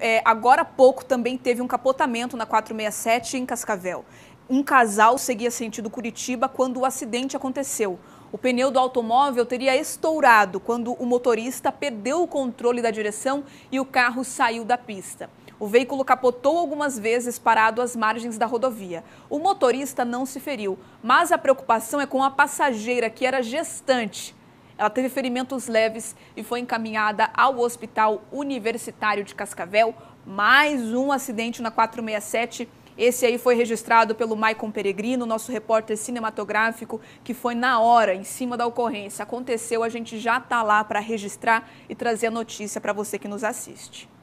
é, agora há pouco, também teve um capotamento na 467 em Cascavel. Um casal seguia sentido Curitiba quando o acidente aconteceu. O pneu do automóvel teria estourado quando o motorista perdeu o controle da direção e o carro saiu da pista. O veículo capotou algumas vezes parado às margens da rodovia. O motorista não se feriu, mas a preocupação é com a passageira, que era gestante. Ela teve ferimentos leves e foi encaminhada ao Hospital Universitário de Cascavel. Mais um acidente na 467. Esse aí foi registrado pelo Maicon Peregrino, nosso repórter cinematográfico, que foi na hora, em cima da ocorrência. Aconteceu, a gente já está lá para registrar e trazer a notícia para você que nos assiste.